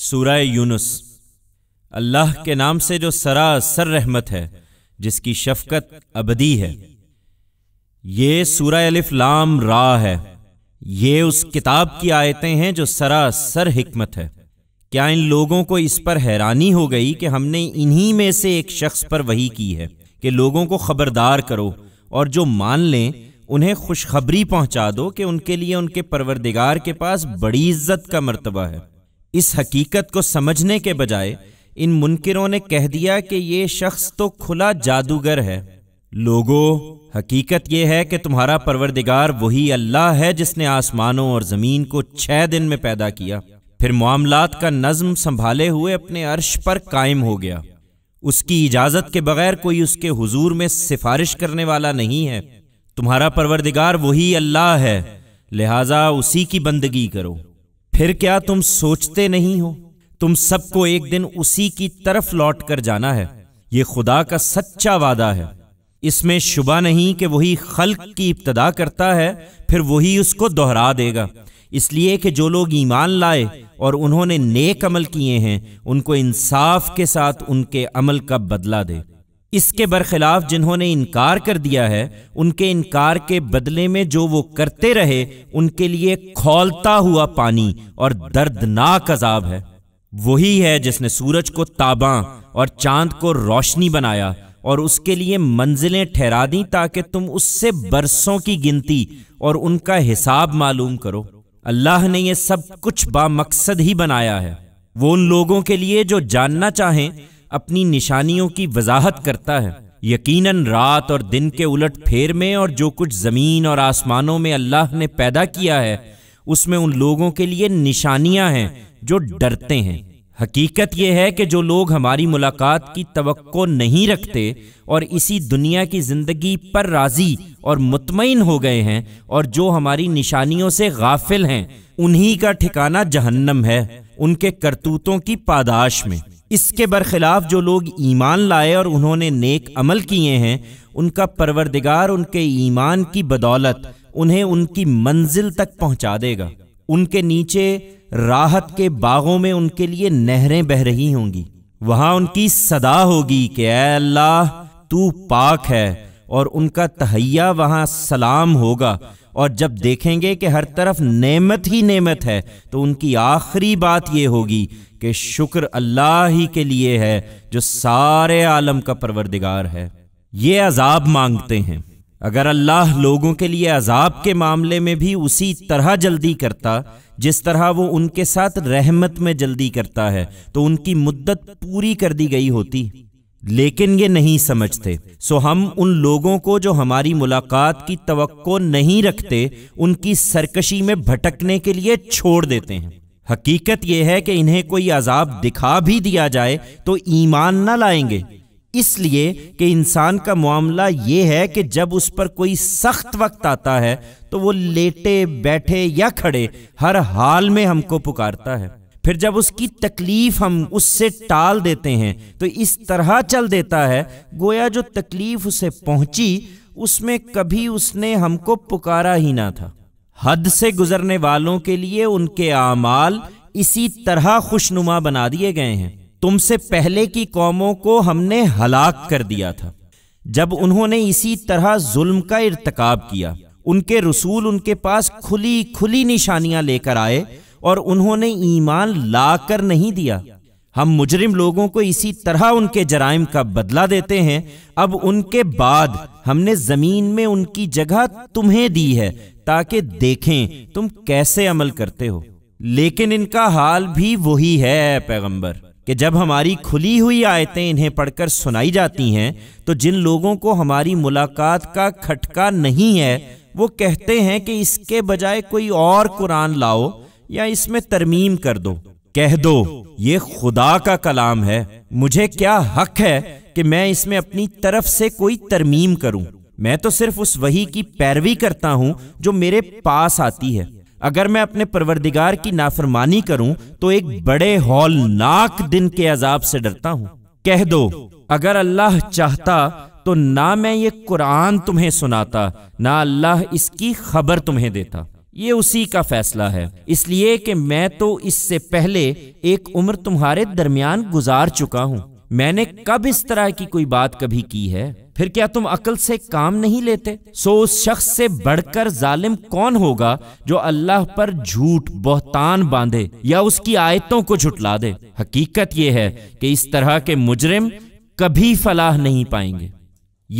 सूरह यूनुस अल्लाह के नाम से जो सरासर रहमत है जिसकी शफकत अबदी है ये सूरह अलिफ लाम रा है ये उस किताब की आयतें हैं जो सरासर हिकमत है क्या इन लोगों को इस पर हैरानी हो गई कि हमने इन्हीं में से एक शख्स पर वही की है कि लोगों को खबरदार करो और जो मान लें उन्हें खुशखबरी पहुंचा दो कि उनके लिए उनके परवरदिगार के पास बड़ी इज्जत का मर्तबा है इस हकीकत को समझने के बजाय इन मुनकरों ने कह दिया कि ये शख्स तो खुला जादूगर है लोगों हकीकत यह है कि तुम्हारा परवरदिगार वही अल्लाह है जिसने आसमानों और ज़मीन को छह दिन में पैदा किया फिर मामलात का नज्म संभाले हुए अपने अर्श पर कायम हो गया उसकी इजाज़त के बगैर कोई उसके हुजूर में सिफारिश करने वाला नहीं है तुम्हारा परवरदिगार वही अल्लाह है लिहाजा उसी की बंदगी करो फिर क्या तुम सोचते नहीं हो तुम सबको एक दिन उसी की तरफ लौट कर जाना है ये खुदा का सच्चा वादा है इसमें शुबा नहीं कि वही खल्क की इब्तदा करता है फिर वही उसको दोहरा देगा इसलिए कि जो लोग ईमान लाए और उन्होंने नेक अमल किए हैं उनको इंसाफ के साथ उनके अमल का बदला दे इसके बरखिलाफ जिन्होंने इनकार कर दिया है उनके इनकार के बदले में जो वो करते रहे उनके लिए खोलता हुआ पानी और दर्दनाक अजाब है वही है जिसने सूरज को ताबा और चांद को रोशनी बनाया और उसके लिए मंजिलें ठहरा दी ताकि तुम उससे बरसों की गिनती और उनका हिसाब मालूम करो अल्लाह ने यह सब कुछ बामकसद ही बनाया है वो उन लोगों के लिए जो जानना चाहें अपनी निशानियों की वजाहत करता है यकीनन रात और दिन के उलट फेर में और जो कुछ ज़मीन और आसमानों में अल्लाह ने पैदा किया है उसमें उन लोगों के लिए निशानियां हैं जो डरते हैं हकीकत यह है कि जो लोग हमारी मुलाकात की तवक्को नहीं रखते और इसी दुनिया की ज़िंदगी पर राज़ी और मुतमिन हो गए हैं और जो हमारी निशानियों से गाफिल हैं उन्हीं का ठिकाना जहन्नम है उनके करतूतों की पादाश में इसके बरखिलाफ़ जो लोग ईमान लाए और उन्होंने नेक अमल किए हैं उनका परवरदिगार उनके ईमान की बदौलत उन्हें उनकी मंजिल तक पहुंचा देगा उनके नीचे राहत के बागों में उनके लिए नहरें बह रही होंगी वहाँ उनकी सदा होगी कि अल्लाह तू पाक है और उनका तहैया वहाँ सलाम होगा और जब देखेंगे कि हर तरफ नेमत ही नेमत है तो उनकी आखिरी बात यह होगी कि शुक्र अल्लाह ही के लिए है जो सारे आलम का परवरदिगार है ये अजाब मांगते हैं अगर अल्लाह लोगों के लिए अजाब के मामले में भी उसी तरह जल्दी करता जिस तरह वो उनके साथ रहमत में जल्दी करता है तो उनकी मुद्दत पूरी कर दी गई होती लेकिन ये नहीं समझते सो हम उन लोगों को जो हमारी मुलाकात की तवक्को नहीं रखते उनकी सरकशी में भटकने के लिए छोड़ देते हैं हकीकत यह है कि इन्हें कोई अजाब दिखा भी दिया जाए तो ईमान ना लाएंगे इसलिए कि इंसान का मामला यह है कि जब उस पर कोई सख्त वक्त आता है तो वो लेटे बैठे या खड़े हर हाल में हमको पुकारता है फिर जब उसकी तकलीफ हम उससे टाल देते हैं तो इस तरह चल देता है गोया जो तकलीफ उसे पहुंची उसमें कभी उसने हमको पुकारा ही ना था हद से गुजरने वालों के लिए उनके आमाल इसी तरह खुशनुमा बना दिए गए हैं तुमसे पहले की कौमों को हमने हलाक कर दिया था जब उन्होंने इसी तरह जुल्म का इरतकाब किया उनके रसूल उनके पास खुली खुली निशानियां लेकर आए और उन्होंने ईमान लाकर नहीं दिया हम मुजरिम लोगों को इसी तरह उनके जराइम का बदला देते हैं अब उनके बाद हमने जमीन में उनकी जगह तुम्हें दी है ताकि देखें तुम कैसे अमल करते हो लेकिन इनका हाल भी वही है पैगंबर कि जब हमारी खुली हुई आयतें इन्हें पढ़कर सुनाई जाती हैं तो जिन लोगों को हमारी मुलाकात का खटका नहीं है वो कहते हैं कि इसके बजाय कोई और कुरान लाओ या इसमें तरमीम कर दो कह दो ये खुदा का कलाम है मुझे क्या हक है कि मैं इसमें अपनी तरफ से कोई तरमीम करूं मैं तो सिर्फ उस वही की पैरवी करता हूं जो मेरे पास आती है अगर मैं अपने परवरदिगार की नाफरमानी करूं तो एक बड़े हौलनाक दिन के अजाब से डरता हूं कह दो अगर अल्लाह चाहता तो ना मैं ये कुरान तुम्हें सुनाता ना अल्लाह इसकी खबर तुम्हें देता ये उसी का फैसला है इसलिए कि मैं तो इससे पहले एक उम्र तुम्हारे दरमियान गुजार चुका हूँ मैंने कब इस तरह की कोई बात कभी की है फिर क्या तुम अकल से काम नहीं लेते सो उस शख्स से बढ़कर जालिम कौन होगा जो अल्लाह पर झूठ बहतान बांधे या उसकी आयतों को झुटला दे हकीकत यह है कि इस तरह के मुजरिम कभी फलाह नहीं पाएंगे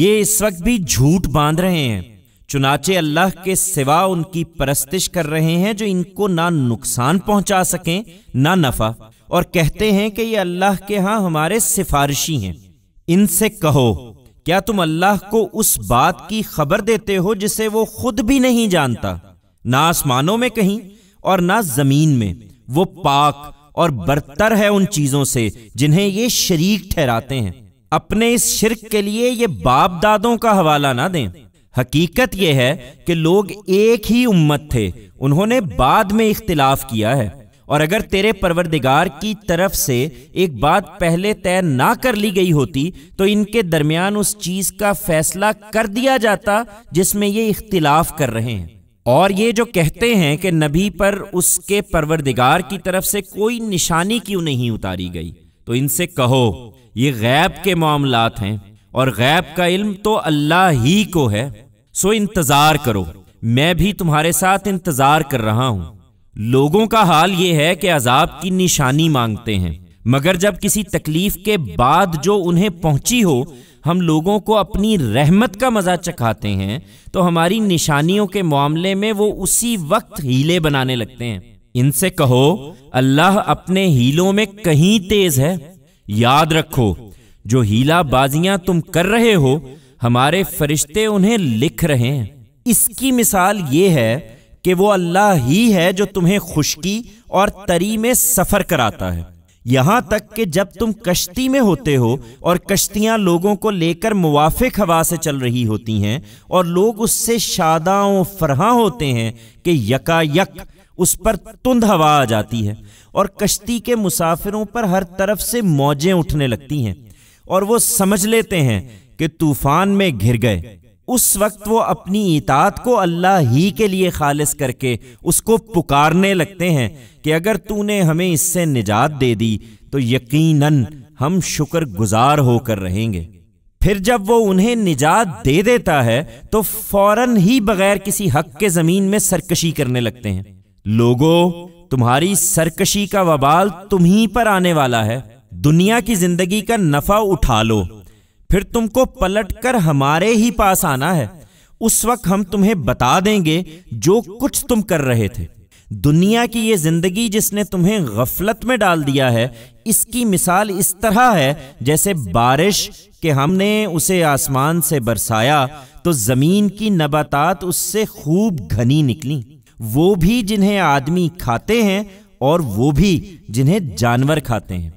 ये इस वक्त भी झूठ बांध रहे हैं चुनाचे अल्लाह के सिवा उनकी परस्तिश कर रहे हैं जो इनको ना नुकसान पहुंचा सकें ना नफा और कहते हैं कि ये अल्लाह के यहां हमारे सिफारिशी हैं इनसे कहो क्या तुम अल्लाह को उस बात की खबर देते हो जिसे वो खुद भी नहीं जानता ना आसमानों में कहीं और ना जमीन में वो पाक और बरतर है उन चीजों से जिन्हें ये शरीक ठहराते हैं अपने इस शिरक के लिए ये बाप दादों का हवाला ना दें हकीकत यह है कि लोग एक ही उम्मत थे उन्होंने बाद में इख्तिलाफ किया है और अगर तेरे परवरदिगार की तरफ से एक बात पहले तय ना कर ली गई होती तो इनके दरमियान उस चीज का फैसला कर दिया जाता जिसमें ये इख्तिलाफ कर रहे हैं और ये जो कहते हैं कि नबी पर उसके परवरदिगार की तरफ से कोई निशानी क्यों नहीं उतारी गई तो इनसे कहो ये गैब के मामलात हैं और गैब का इल्म तो अल्लाह ही को है सो इंतज़ार करो मैं भी तुम्हारे साथ इंतज़ार कर रहा हूँ लोगों का हाल ये है कि अजाब की निशानी मांगते हैं मगर जब किसी तकलीफ के बाद जो उन्हें पहुंची हो हम लोगों को अपनी रहमत का मज़ा चखाते हैं तो हमारी निशानियों के मामले में वो उसी वक्त हीले बनाने लगते हैं इनसे कहो अल्लाह अपने हीलों में कहीं तेज है याद रखो जो हीला बाजियां तुम कर रहे हो हमारे फरिश्ते उन्हें लिख रहे हैं इसकी मिसाल ये है कि वो अल्लाह ही है जो तुम्हें खुशकी और तरी में सफ़र कराता है यहाँ तक कि जब तुम कश्ती में होते हो और कश्तियाँ लोगों को लेकर मुआफिक हवा से चल रही होती हैं और लोग उससे शादाओं फरहा होते हैं कि यकायक उस पर तुंद हवा आ जाती है और कश्ती के मुसाफिरों पर हर तरफ से मौजें उठने लगती हैं और वो समझ लेते हैं कि तूफान में घिर गए उस वक्त वो अपनी इतात को अल्लाह ही के लिए खालिश करके उसको पुकारने लगते हैं कि अगर तूने हमें इससे निजात दे दी तो यकीनन हम शुक्र गुजार होकर रहेंगे फिर जब वो उन्हें निजात दे देता है तो फौरन ही बगैर किसी हक के ज़मीन में सरकशी करने लगते हैं लोगों तुम्हारी सरकशी का वबाल तुम्ही पर आने वाला है दुनिया की जिंदगी का नफा उठा लो फिर तुमको पलट कर हमारे ही पास आना है उस वक्त हम तुम्हें बता देंगे जो कुछ तुम कर रहे थे दुनिया की ये जिंदगी जिसने तुम्हें गफलत में डाल दिया है इसकी मिसाल इस तरह है जैसे बारिश के हमने उसे आसमान से बरसाया तो ज़मीन की नबातात उससे खूब घनी निकली वो भी जिन्हें आदमी खाते हैं और वो भी जिन्हें जानवर खाते हैं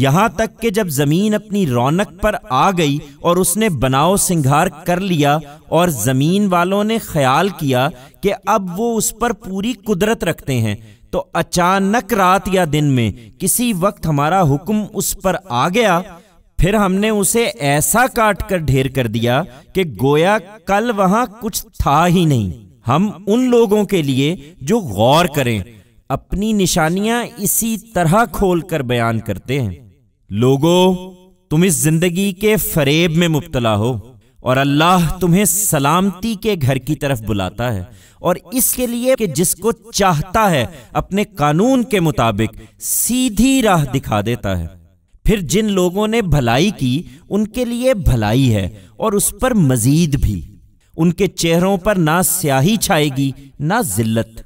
यहां तक कि जब जमीन अपनी रौनक पर आ गई और उसने बनाओ सिंगार कर लिया और जमीन वालों ने ख्याल किया कि अब वो उस पर पूरी कुदरत रखते हैं तो अचानक रात या दिन में किसी वक्त हमारा हुक्म उस पर आ गया फिर हमने उसे ऐसा काट कर ढेर कर दिया कि गोया कल वहां कुछ था ही नहीं हम उन लोगों के लिए जो गौर करें अपनी निशानियां इसी तरह खोलकर बयान करते हैं लोगों तुम इस जिंदगी के फरेब में मुबतला हो और अल्लाह तुम्हें सलामती के घर की तरफ बुलाता है और इसके लिए कि जिसको चाहता है अपने कानून के मुताबिक सीधी राह दिखा देता है फिर जिन लोगों ने भलाई की उनके लिए भलाई है और उस पर मजीद भी उनके चेहरों पर ना स्याही छाएगी ना जिल्लत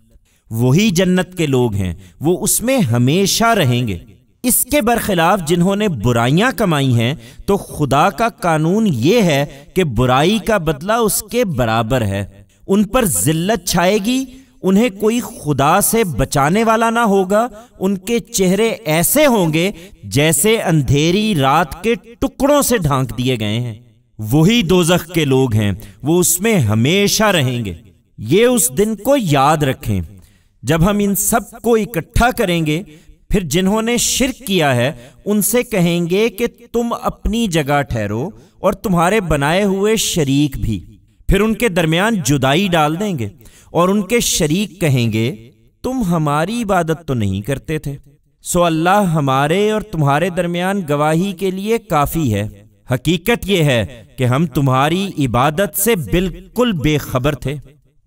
वही जन्नत के लोग हैं वो उसमें हमेशा रहेंगे इसके बरखिलाफ जिन्होंने बुराइयां कमाई हैं तो खुदा का कानून ये है कि बुराई का बदला उसके बराबर है उन पर जिल्लत छाएगी उन्हें कोई खुदा से बचाने वाला ना होगा उनके चेहरे ऐसे होंगे जैसे अंधेरी रात के टुकड़ों से ढांक दिए गए हैं वही दोजख के लोग हैं वो उसमें हमेशा रहेंगे ये उस दिन को याद रखें जब हम इन सब को इकट्ठा करेंगे फिर जिन्होंने शिरक किया है उनसे कहेंगे कि तुम अपनी जगह ठहरो और तुम्हारे बनाए हुए शरीक भी फिर उनके दरमियान जुदाई डाल देंगे और उनके शरीक कहेंगे तुम हमारी इबादत तो नहीं करते थे सो अल्लाह हमारे और तुम्हारे दरमियान गवाही के लिए काफ़ी है हकीकत यह है कि हम तुम्हारी इबादत से बिल्कुल बेखबर थे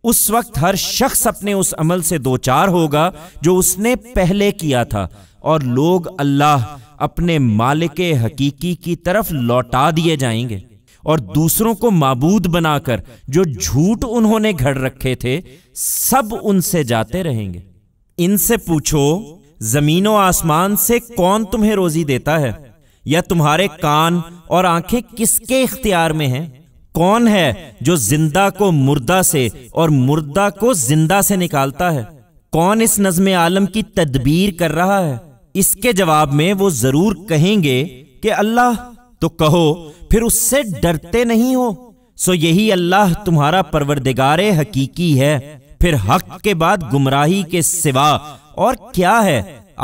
उस वक्त हर शख्स अपने उस अमल से दो चार होगा जो उसने पहले किया था और लोग अल्लाह अपने मालिक हकीकी की तरफ लौटा दिए जाएंगे और दूसरों को माबूद बनाकर जो झूठ उन्होंने घर रखे थे सब उनसे जाते रहेंगे इनसे पूछो जमीन और आसमान से कौन तुम्हें रोजी देता है या तुम्हारे कान और आंखें किसके इख्तियार में हैं कौन है जो जिंदा को मुर्दा से और मुर्दा को जिंदा से निकालता है कौन इस नज्म आलम की तदबीर कर रहा है इसके जवाब में वो जरूर कहेंगे कि अल्लाह तो कहो फिर उससे डरते नहीं हो सो यही अल्लाह तुम्हारा परवरदिगार हकीकी है फिर हक के बाद गुमराही के सिवा और क्या है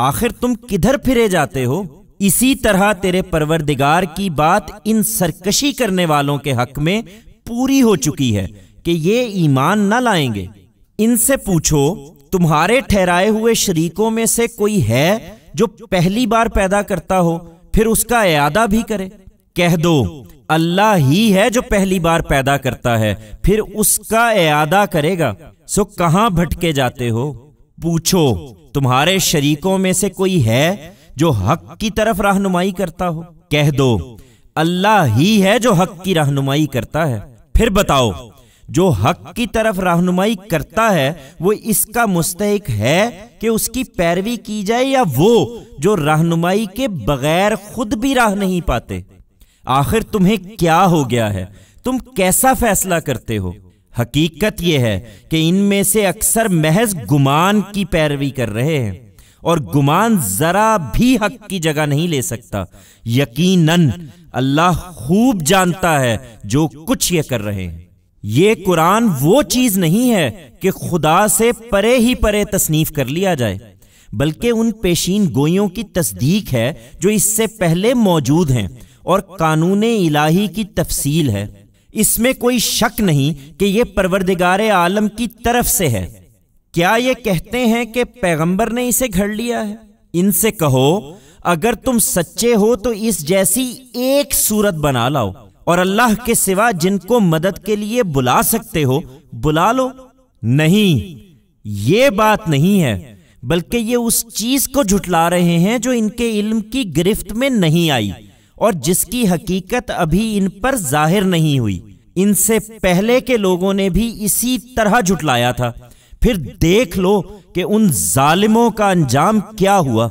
आखिर तुम किधर फिरे जाते हो इसी तरह तेरे परवरदिगार की बात इन सरकशी करने वालों के हक में पूरी हो चुकी है कि ये ईमान न लाएंगे इनसे पूछो तुम्हारे ठहराए हुए शरीकों में से कोई है जो पहली बार पैदा करता हो फिर उसका अदा भी करे कह दो अल्लाह ही है जो पहली बार पैदा करता है फिर उसका अदा करेगा सो कहां भटके जाते हो पूछो तुम्हारे शरीकों में से कोई है जो हक की तरफ रहनुमाई करता हो कह दो अल्लाह ही है जो हक की रहनुमाई करता है फिर बताओ जो हक की तरफ रहनुमाई करता है वो इसका मुस्तक है कि उसकी पैरवी की जाए या वो जो रहनुमाई के बगैर खुद भी राह नहीं पाते आखिर तुम्हें क्या हो गया है तुम कैसा फैसला करते हो हकीकत यह है कि इनमें से अक्सर महज गुमान की पैरवी कर रहे हैं और गुमान ज़रा भी हक की जगह नहीं ले सकता यकीनन अल्लाह खूब जानता है जो कुछ ये कर रहे हैं ये कुरान वो चीज़ नहीं है कि खुदा से परे ही परे तसनीफ कर लिया जाए बल्कि उन पेशीन गोइयों की तस्दीक है जो इससे पहले मौजूद हैं और कानून इलाही की तफसील है इसमें कोई शक नहीं कि यह परवरदिगार आलम की तरफ से है क्या ये कहते हैं कि पैगंबर ने इसे घर लिया है इनसे कहो अगर तुम सच्चे हो तो इस जैसी एक सूरत बना लाओ और अल्लाह के सिवा जिनको मदद के लिए बुला सकते हो बुला लो नहीं ये बात नहीं है बल्कि ये उस चीज को झुटला रहे हैं जो इनके इल्म की गिरफ्त में नहीं आई और जिसकी हकीकत अभी इन पर जाहिर नहीं हुई इनसे पहले के लोगों ने भी इसी तरह झुटलाया था फिर देख लो कि उन जालिमों का अंजाम क्या हुआ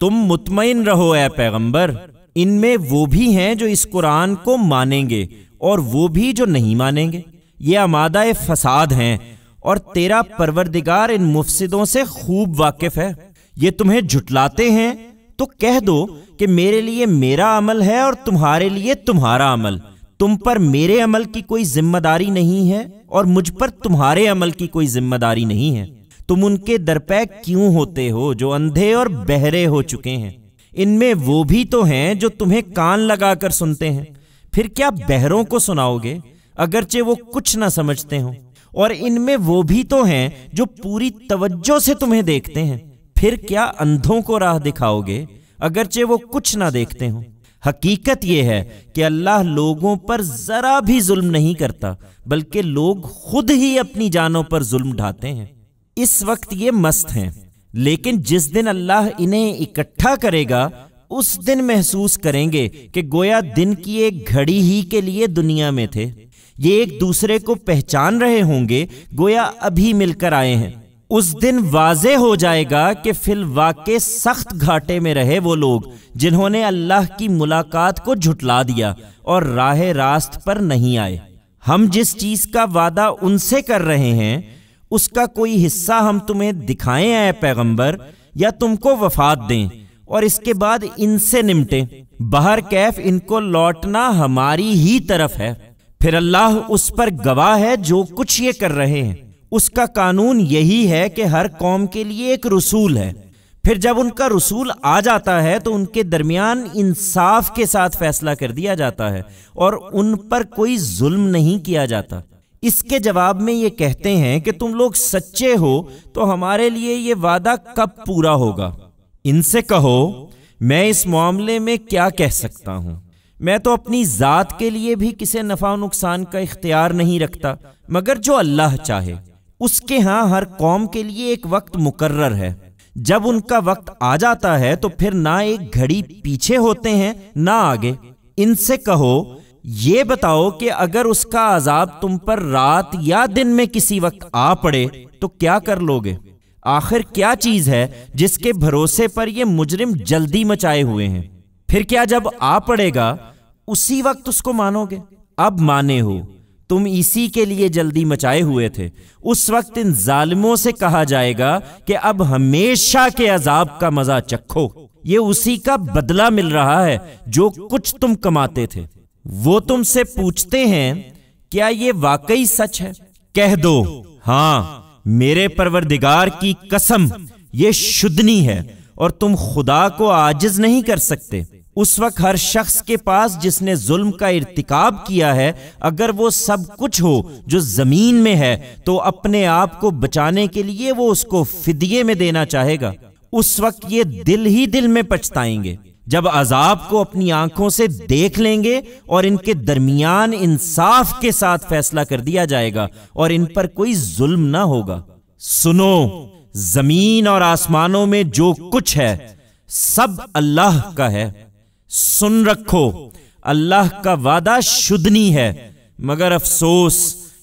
तुम मुतमिन रहो ए पैगंबर इनमें वो भी हैं जो इस कुरान को मानेंगे और वो भी जो नहीं मानेंगे ये आमादा फसाद हैं और तेरा परवरदिगार इन मुफसदों से खूब वाकिफ है ये तुम्हें झुटलाते हैं तो कह दो कि मेरे लिए मेरा अमल है और तुम्हारे लिए तुम्हारा अमल तुम पर मेरे अमल की कोई जिम्मेदारी नहीं है और मुझ पर तुम्हारे अमल की कोई जिम्मेदारी नहीं है तुम उनके दरपै क्यों होते हो जो अंधे और बहरे हो चुके हैं इनमें वो भी तो हैं जो तुम्हें कान लगाकर सुनते हैं फिर क्या बहरों को सुनाओगे अगरचे वो कुछ ना समझते हो और इनमें वो भी तो हैं जो पूरी तवज्जो से तुम्हें देखते हैं फिर क्या अंधों को राह दिखाओगे अगरचे वो कुछ ना देखते हों हकीकत यह है कि अल्लाह लोगों पर ज़रा भी जुल्म नहीं करता बल्कि लोग खुद ही अपनी जानों पर जुल्म ढाते हैं इस वक्त ये मस्त हैं लेकिन जिस दिन अल्लाह इन्हें इकट्ठा करेगा उस दिन महसूस करेंगे कि गोया दिन की एक घड़ी ही के लिए दुनिया में थे ये एक दूसरे को पहचान रहे होंगे गोया अभी मिलकर आए हैं उस दिन वाजे हो जाएगा कि फिल वाके सख्त घाटे में रहे वो लोग जिन्होंने अल्लाह की मुलाकात को झुटला दिया और राह रास्त पर नहीं आए हम जिस चीज़ का वादा उनसे कर रहे हैं उसका कोई हिस्सा हम तुम्हें दिखाएं आए पैगंबर या तुमको वफात दें और इसके बाद इनसे निमटें बाहर कैफ इनको लौटना हमारी ही तरफ है फिर अल्लाह उस पर गवाह है जो कुछ ये कर रहे हैं उसका कानून यही है कि हर कौम के लिए एक रसूल है फिर जब उनका रसूल आ जाता है तो उनके दरमियान इंसाफ के साथ फैसला कर दिया जाता है और उन पर कोई जुल्म नहीं किया जाता इसके जवाब में ये कहते हैं कि तुम लोग सच्चे हो तो हमारे लिए ये वादा कब पूरा होगा इनसे कहो मैं इस मामले में क्या कह सकता हूं मैं तो अपनी ज़ात के लिए भी किसी नफ़ा नुकसान का इख्तियार नहीं रखता मगर जो अल्लाह चाहे उसके यहाँ हर कौम के लिए एक वक्त मुकर्र है जब उनका वक्त आ जाता है तो फिर ना एक घड़ी पीछे होते हैं ना आगे इनसे कहो ये बताओ कि अगर उसका अजाब तुम पर रात या दिन में किसी वक्त आ पड़े तो क्या कर लोगे आखिर क्या चीज है जिसके भरोसे पर यह मुजरिम जल्दी मचाए हुए हैं फिर क्या जब आ पड़ेगा उसी वक्त उसको मानोगे अब माने हो तुम इसी के लिए जल्दी मचाए हुए थे उस वक्त इन जालिमों से कहा जाएगा कि अब हमेशा के अजाब का मजा चखो ये उसी का बदला मिल रहा है जो कुछ तुम कमाते थे वो तुमसे पूछते हैं क्या ये वाकई सच है कह दो हाँ मेरे परवरदिगार की कसम ये शुद्धनी है और तुम खुदा को आजिज नहीं कर सकते उस वक्त हर शख्स के पास जिसने जुल्म का इरतिकाब किया है अगर वो सब कुछ हो जो ज़मीन में है तो अपने आप को बचाने के लिए वो उसको फिदिये में देना चाहेगा उस वक्त ये दिल ही दिल में पछताएंगे जब अजाब को अपनी आंखों से देख लेंगे और इनके दरमियान इंसाफ के साथ फैसला कर दिया जाएगा और इन पर कोई जुल्म ना होगा सुनो जमीन और आसमानों में जो कुछ है सब अल्लाह का है सुन रखो अल्लाह का वादा शुद्धनी है मगर अफसोस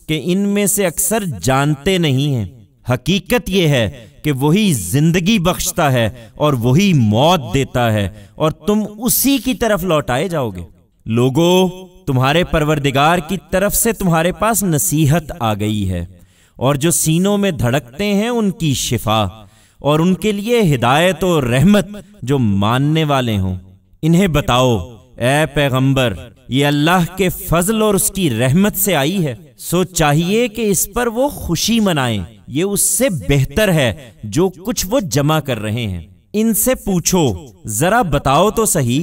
कि इनमें से अक्सर जानते नहीं हैं हकीकत यह है कि वही जिंदगी बख्शता है और वही मौत देता है और तुम उसी की तरफ लौटाए जाओगे लोगों तुम्हारे परवरदिगार की तरफ से तुम्हारे पास नसीहत आ गई है और जो सीनों में धड़कते हैं उनकी शिफा और उनके लिए हिदायत और रहमत जो मानने वाले हों इन्हें बताओ ए पैगंबर ये अल्लाह के फजल और उसकी रहमत से आई है सो चाहिए कि इस पर वो खुशी मनाएं ये उससे बेहतर है जो कुछ वो जमा कर रहे हैं इनसे पूछो जरा बताओ तो सही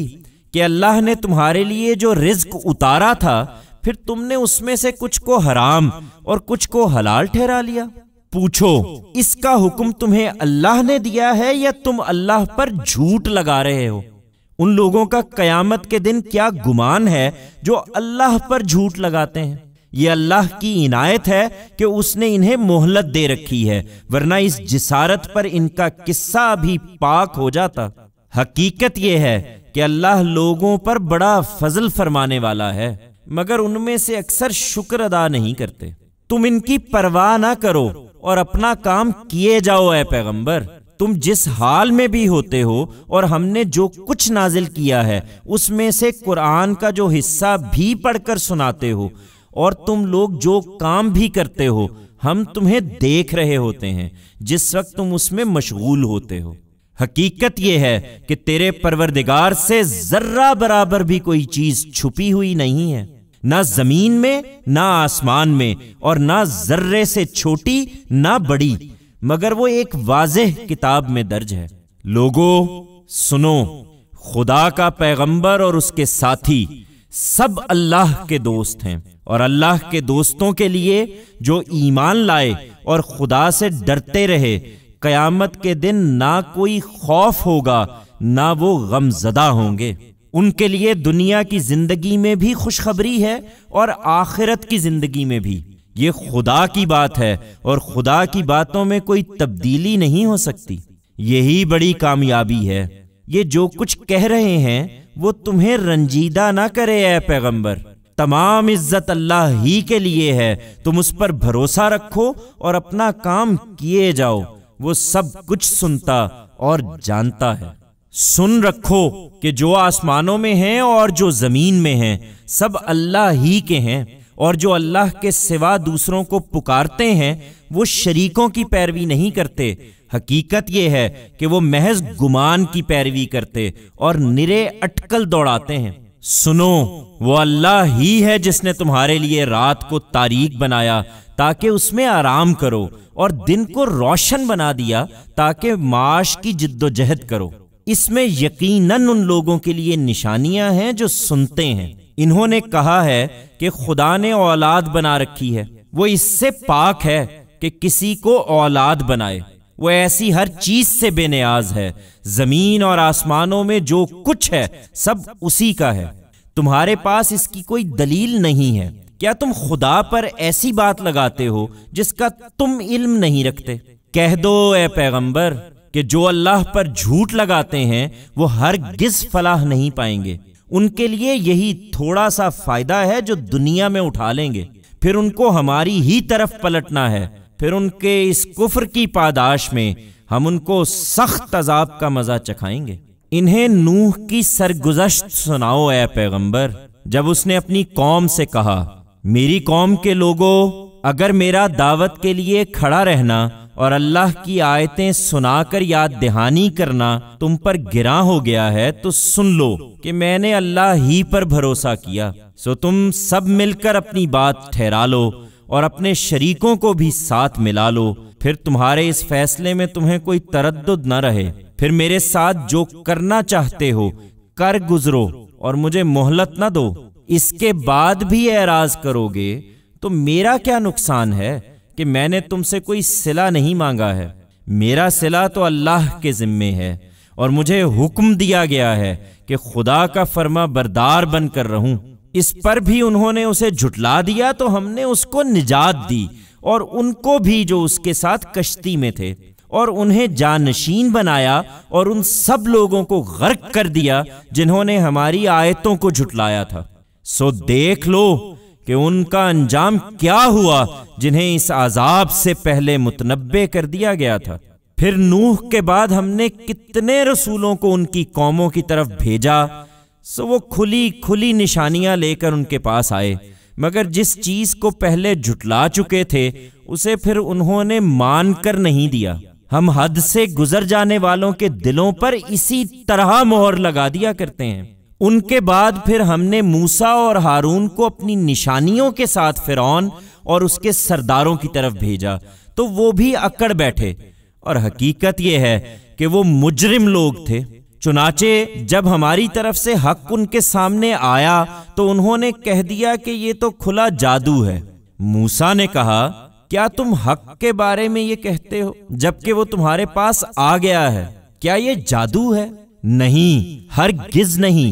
कि अल्लाह ने तुम्हारे लिए जो रिज्क उतारा था फिर तुमने उसमें से कुछ को हराम और कुछ को हलाल ठहरा लिया पूछो इसका हुक्म तुम्हें अल्लाह ने दिया है या तुम अल्लाह पर झूठ लगा रहे हो उन लोगों का कयामत के दिन क्या गुमान है जो अल्लाह पर झूठ लगाते हैं ये अल्लाह की इनायत है कि उसने इन्हें मोहलत दे रखी है वरना इस जिसारत पर इनका किस्सा भी पाक हो जाता हकीकत यह है कि अल्लाह लोगों पर बड़ा फजल फरमाने वाला है मगर उनमें से अक्सर शुक्र अदा नहीं करते तुम इनकी परवाह ना करो और अपना काम किए जाओ ऐ पैगंबर तुम जिस हाल में भी होते हो और हमने जो कुछ नाजिल किया है उसमें से कुरान का जो हिस्सा भी पढ़कर सुनाते हो और तुम लोग जो काम भी करते हो हम तुम्हें देख रहे होते हैं जिस वक्त तुम उसमें मशगूल होते हो हकीकत यह है कि तेरे परवरदिगार से जर्रा बराबर भी कोई चीज छुपी हुई नहीं है ना जमीन में ना आसमान में और ना जर्रे से छोटी ना बड़ी मगर वो एक वाजह किताब में दर्ज है लोगो सुनो खुदा का पैगंबर और उसके साथी सब अल्लाह के दोस्त हैं और अल्लाह के दोस्तों के लिए जो ईमान लाए और खुदा से डरते रहे कयामत के दिन ना कोई खौफ होगा ना वो गमजदा होंगे उनके लिए दुनिया की जिंदगी में भी खुशखबरी है और आखिरत की जिंदगी में भी ये खुदा की बात है और खुदा की बातों में कोई तब्दीली नहीं हो सकती यही बड़ी कामयाबी है ये जो कुछ कह रहे हैं वो तुम्हें रंजीदा ना करे ऐ पैगंबर तमाम इज्जत अल्लाह ही के लिए है तुम उस पर भरोसा रखो और अपना काम किए जाओ वो सब कुछ सुनता और जानता है सुन रखो कि जो आसमानों में हैं और जो जमीन में हैं सब अल्लाह ही के हैं और जो अल्लाह के सिवा दूसरों को पुकारते हैं वो शरीकों की पैरवी नहीं करते हकीकत यह है कि वो महज गुमान की पैरवी करते और निरे अटकल दौड़ाते हैं सुनो वो अल्लाह ही है जिसने तुम्हारे लिए रात को तारीख बनाया ताकि उसमें आराम करो और दिन को रोशन बना दिया ताकि माश की जिद्दोजहद करो इसमें यकीनन उन लोगों के लिए निशानियां हैं जो सुनते हैं इन्होंने कहा है कि खुदा ने औलाद बना रखी है वो इससे पाक है कि किसी को औलाद बनाए वो ऐसी हर चीज से बेनियाज है जमीन और आसमानों में जो कुछ है सब उसी का है तुम्हारे पास इसकी कोई दलील नहीं है क्या तुम खुदा पर ऐसी बात लगाते हो जिसका तुम इल्म नहीं रखते कह दो ए पैगंबर कि जो अल्लाह पर झूठ लगाते हैं वो हर गिज फलाह नहीं पाएंगे उनके लिए यही थोड़ा सा फायदा है जो दुनिया में उठा लेंगे फिर उनको हमारी ही तरफ पलटना है फिर उनके इस कुफर की पादाश में हम उनको सख्त अजाब का मजा चखाएंगे इन्हें नूह की सरगुजश्त सुनाओ ए पैगंबर जब उसने अपनी कौम से कहा मेरी कौम के लोगों अगर मेरा दावत के लिए खड़ा रहना और अल्लाह की आयतें सुनाकर याद दहानी करना तुम पर गिरा हो गया है तो सुन लो कि मैंने अल्लाह ही पर भरोसा किया सो तुम सब मिलकर अपनी बात ठहरा लो और अपने शरीकों को भी साथ मिला लो फिर तुम्हारे इस फैसले में तुम्हें कोई तरद न रहे फिर मेरे साथ जो करना चाहते हो कर गुजरो और मुझे मोहलत ना दो इसके बाद भी एराज करोगे तो मेरा क्या नुकसान है कि मैंने तुमसे कोई सिला नहीं मांगा है मेरा सिला तो अल्लाह के ज़िम्मे है और मुझे हुक्म दिया गया है कि खुदा का फर्मा बरदार बनकर रहूं इस पर भी उन्होंने उसे झुटला दिया तो हमने उसको निजात दी और उनको भी जो उसके साथ कश्ती में थे और उन्हें जानशीन बनाया और उन सब लोगों को गर्क कर दिया जिन्होंने हमारी आयतों को झुटलाया था सो देख लो कि उनका अंजाम क्या हुआ जिन्हें इस आज़ाब से पहले मुतनबे कर दिया गया था फिर नूह के बाद हमने कितने रसूलों को उनकी कौमों की तरफ भेजा सो वो खुली खुली निशानियां लेकर उनके पास आए मगर जिस चीज़ को पहले जुटला चुके थे उसे फिर उन्होंने मान कर नहीं दिया हम हद से गुजर जाने वालों के दिलों पर इसी तरह मोहर लगा दिया करते हैं उनके बाद फिर हमने मूसा और हारून को अपनी निशानियों के साथ फिरौन और उसके सरदारों की तरफ भेजा तो वो भी अकड़ बैठे और हकीकत यह है कि वो मुजरिम लोग थे चुनाचे जब हमारी तरफ से हक उनके सामने आया तो उन्होंने कह दिया कि ये तो खुला जादू है मूसा ने कहा क्या तुम हक के बारे में ये कहते हो जबकि वो तुम्हारे पास आ गया है क्या ये जादू है नहीं हर गिज नहीं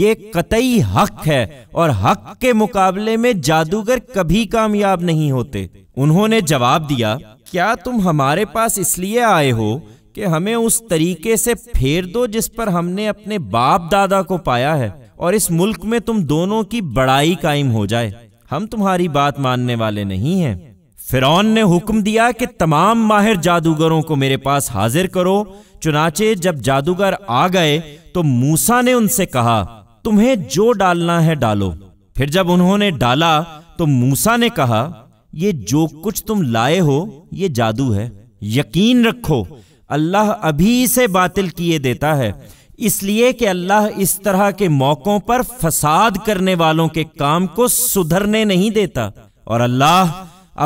ये कतई हक है और हक के मुकाबले में जादूगर कभी कामयाब नहीं होते उन्होंने जवाब दिया क्या तुम हमारे पास इसलिए आए हो कि हमें उस तरीके से फेर दो जिस पर हमने अपने बाप दादा को पाया है और इस मुल्क में तुम दोनों की बड़ाई कायम हो जाए हम तुम्हारी बात मानने वाले नहीं हैं फिर ने हुक्म दिया कि तमाम माहिर जादूगरों को मेरे पास हाजिर करो चुनाचे जब जादूगर आ गए तो मूसा ने उनसे कहा तुम्हें जो डालना है डालो फिर जब उन्होंने डाला तो मूसा ने कहा ये जो कुछ तुम लाए हो ये जादू है यकीन रखो अल्लाह अभी से बातिल किए देता है इसलिए कि अल्लाह इस तरह के मौकों पर फसाद करने वालों के काम को सुधरने नहीं देता और अल्लाह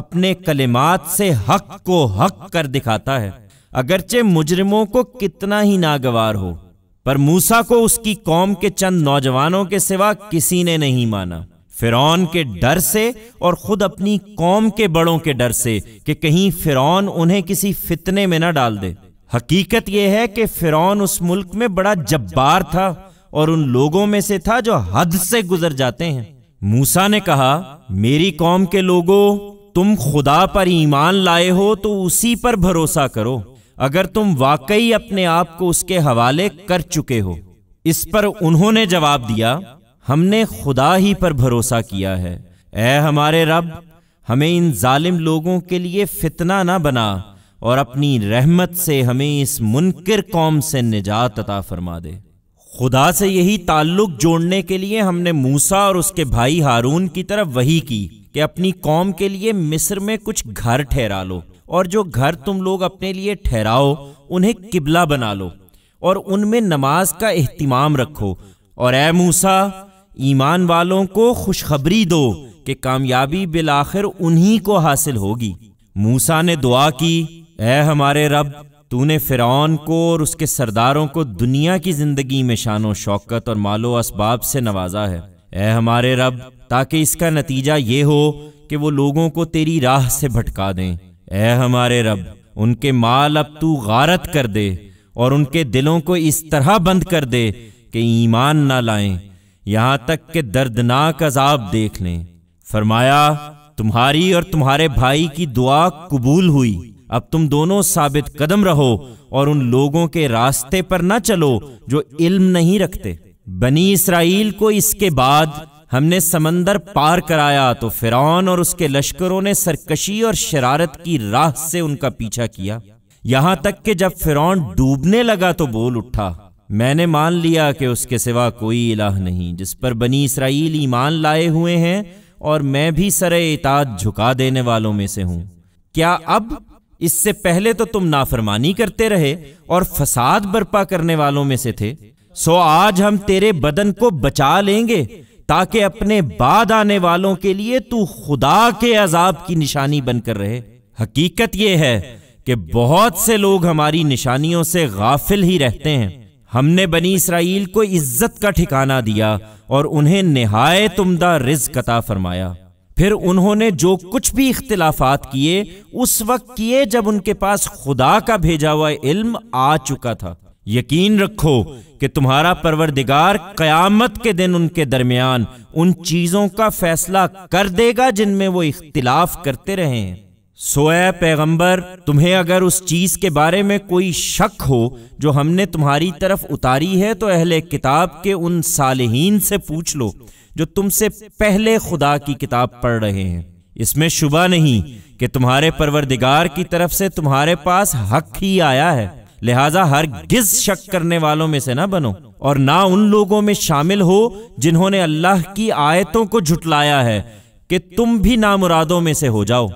अपने कलिमात से हक को हक कर दिखाता है अगरचे मुजरिमों को कितना ही नागवार हो पर मूसा को उसकी कौम के चंद नौजवानों के सिवा किसी ने नहीं माना फिरौन के डर से और खुद अपनी कौम के बड़ों के डर से कि कहीं फिरौन उन्हें किसी फितने में ना डाल दे हकीकत यह है कि फिरौन उस मुल्क में बड़ा जब्बार था और उन लोगों में से था जो हद से गुजर जाते हैं मूसा ने कहा मेरी कौम के लोगों तुम खुदा पर ईमान लाए हो तो उसी पर भरोसा करो अगर तुम वाकई अपने आप को उसके हवाले कर चुके हो इस पर उन्होंने जवाब दिया हमने खुदा ही पर भरोसा किया है ऐ हमारे रब हमें इन जालिम लोगों के लिए फितना ना बना और अपनी रहमत से हमें इस मुनकर कौम से निजात अता फरमा दे खुदा से यही ताल्लुक जोड़ने के लिए हमने मूसा और उसके भाई हारून की तरफ वही की कि अपनी कौम के लिए मिस्र में कुछ घर ठहरा लो और जो घर तुम लोग अपने लिए ठहराओ उन्हें किबला बना लो और उनमें नमाज का अहतमाम रखो और ए मूसा ईमान वालों को खुशखबरी दो कि कामयाबी बिल आखिर उन्हीं को हासिल होगी मूसा ने दुआ की ए हमारे रब तूने फ़िरौन को और उसके सरदारों को दुनिया की ज़िंदगी में शानो शौकत और मालो असबाब से नवाजा है ए हमारे रब ताकि इसका नतीजा ये हो कि वो लोगों को तेरी राह से भटका दें ऐ हमारे रब उनके माल अब तू गारत कर दे और उनके दिलों को इस तरह बंद कर दे कि ईमान ना लाएं यहाँ तक कि दर्दनाक अजाब देख लें फरमाया तुम्हारी और तुम्हारे भाई की दुआ कबूल हुई अब तुम दोनों साबित कदम रहो और उन लोगों के रास्ते पर न चलो जो इल्म नहीं रखते बनी इसराइल को इसके बाद हमने समंदर पार कराया तो फिरौन और उसके लश्करों ने सरकशी और शरारत की राह से उनका पीछा किया यहां तक कि जब फिरौन डूबने लगा तो बोल उठा मैंने मान लिया कि उसके सिवा कोई इलाह नहीं जिस पर बनी इसराइल ईमान लाए हुए हैं और मैं भी सरे इताद झुका देने वालों में से हूं क्या अब इससे पहले तो तुम नाफरमानी करते रहे और फसाद बर्पा करने वालों में से थे सो आज हम तेरे बदन को बचा लेंगे ताकि अपने बाद आने वालों के लिए तू खुदा के अजाब की निशानी बनकर रहे हकीकत यह है कि बहुत से लोग हमारी निशानियों से गाफिल ही रहते हैं हमने बनी इसराइल को इज्जत का ठिकाना दिया और उन्हें नहायत उमदा रिज कता फरमाया फिर उन्होंने जो कुछ भी इख्तलाफात किए उस वक्त किए जब उनके पास खुदा का भेजा हुआ इल्म आ चुका था यकीन रखो कि तुम्हारा परवरदिगार क़यामत के दिन उनके दरमियान उन चीज़ों का फैसला कर देगा जिनमें वो इख्तिलाफ करते रहे हैं सोए पैगंबर तुम्हें अगर उस चीज़ के बारे में कोई शक हो जो हमने तुम्हारी तरफ उतारी है तो अहले किताब के उन सालहीन से पूछ लो जो तुमसे पहले खुदा की किताब पढ़ रहे हैं इसमें शुबा नहीं कि तुम्हारे परवरदिगार की तरफ से तुम्हारे पास हक ही आया है लिहाजा हर गिज शक करने वालों में से ना बनो और ना उन लोगों में शामिल हो जिन्होंने अल्लाह की आयतों को झुटलाया है कि तुम भी ना मुरादों में से हो जाओ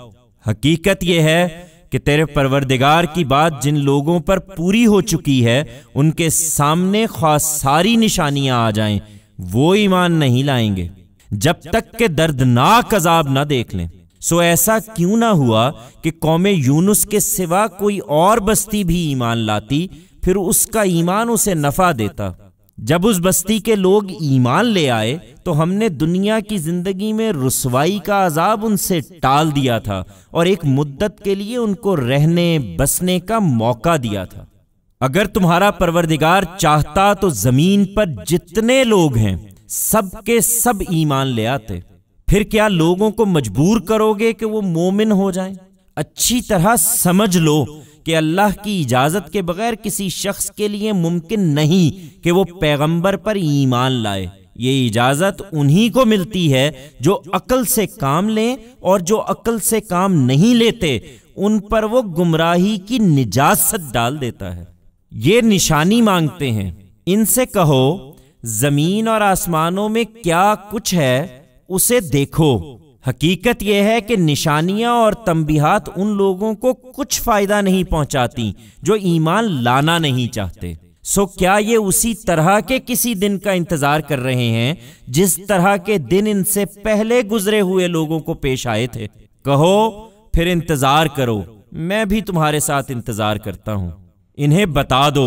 हकीकत यह है कि तेरे परवरदिगार की बात जिन लोगों पर पूरी हो चुकी है उनके सामने खास सारी निशानियां आ जाएं, वो ईमान नहीं लाएंगे जब तक के दर्दनाक अजाब ना देख लें सो ऐसा क्यों ना हुआ कि कौमे यूनुस के सिवा कोई और बस्ती भी ईमान लाती फिर उसका ईमान उसे नफ़ा देता जब उस बस्ती के लोग ईमान ले आए तो हमने दुनिया की ज़िंदगी में रसवाई का अजाब उनसे टाल दिया था और एक मुद्दत के लिए उनको रहने बसने का मौका दिया था अगर तुम्हारा परवरदिगार चाहता तो ज़मीन पर जितने लोग हैं सब सब ईमान ले आते फिर क्या लोगों को मजबूर करोगे कि वो मोमिन हो जाएं? अच्छी तरह समझ लो कि अल्लाह की इजाज़त के बगैर किसी शख्स के लिए मुमकिन नहीं कि वो पैगंबर पर ईमान लाए ये इजाज़त उन्हीं को मिलती है जो अकल से काम लें और जो अकल से काम नहीं लेते उन पर वो गुमराही की निजात डाल देता है ये निशानी मांगते हैं इनसे कहो ज़मीन और आसमानों में क्या कुछ है उसे देखो हकीकत यह है कि निशानियां और तंबीहात उन लोगों को कुछ फायदा नहीं पहुंचाती जो ईमान लाना नहीं चाहते सो क्या ये उसी तरह के किसी दिन का इंतजार कर रहे हैं जिस तरह के दिन इनसे पहले गुजरे हुए लोगों को पेश आए थे कहो फिर इंतजार करो मैं भी तुम्हारे साथ इंतजार करता हूं इन्हें बता दो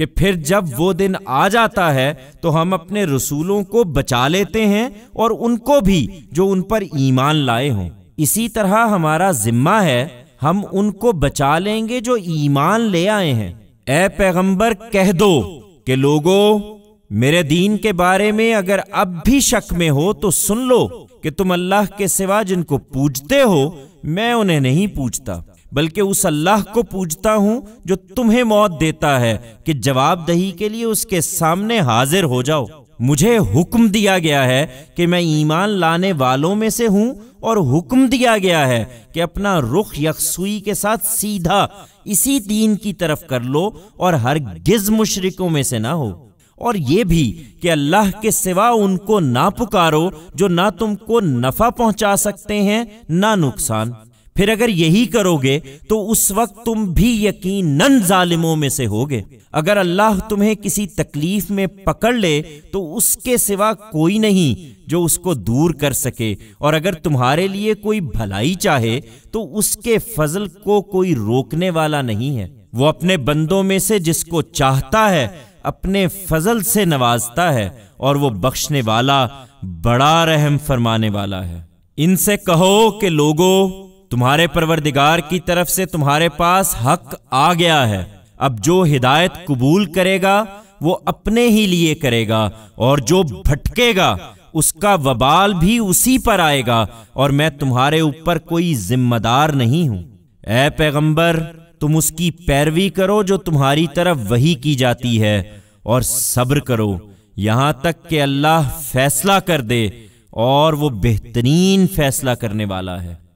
कि फिर जब वो दिन आ जाता है तो हम अपने रसूलों को बचा लेते हैं और उनको भी जो उन पर ईमान लाए हों इसी तरह हमारा जिम्मा है हम उनको बचा लेंगे जो ईमान ले आए हैं ए पैगंबर कह दो कि लोगों मेरे दीन के बारे में अगर अब भी शक में हो तो सुन लो कि तुम अल्लाह के सिवा जिनको पूजते हो मैं उन्हें नहीं पूछता बल्कि उस अल्लाह को पूजता हूँ जो तुम्हें मौत देता है कि जवाबदही के लिए उसके सामने हाजिर हो जाओ मुझे हुक्म दिया गया है कि मैं ईमान लाने वालों में से हूँ और हुक्म दिया गया है कि अपना रुख यकसुई के साथ सीधा इसी दीन की तरफ कर लो और हर गिज मुशरकों में से ना हो और ये भी कि अल्लाह के सिवा उनको ना पुकारो जो ना तुमको नफा पहुंचा सकते हैं ना नुकसान फिर अगर यही करोगे तो उस वक्त तुम भी नन जालिमों में से होगे अगर अल्लाह तुम्हें किसी तकलीफ में पकड़ ले तो उसके सिवा कोई नहीं जो उसको दूर कर सके और अगर तुम्हारे लिए कोई भलाई चाहे तो उसके फजल को कोई रोकने वाला नहीं है वो अपने बंदों में से जिसको चाहता है अपने फजल से नवाजता है और वो बख्शने वाला बड़ा रहम फरमाने वाला है इनसे कहो कि लोगों तुम्हारे परवरदिगार की तरफ से तुम्हारे पास हक आ गया है अब जो हिदायत कबूल करेगा वो अपने ही लिए करेगा और जो भटकेगा उसका वबाल भी उसी पर आएगा और मैं तुम्हारे ऊपर कोई जिम्मेदार नहीं हूं ए पैगंबर तुम उसकी पैरवी करो जो तुम्हारी तरफ वही की जाती है और सब्र करो यहां तक कि अल्लाह फैसला कर दे और वो बेहतरीन फैसला करने वाला है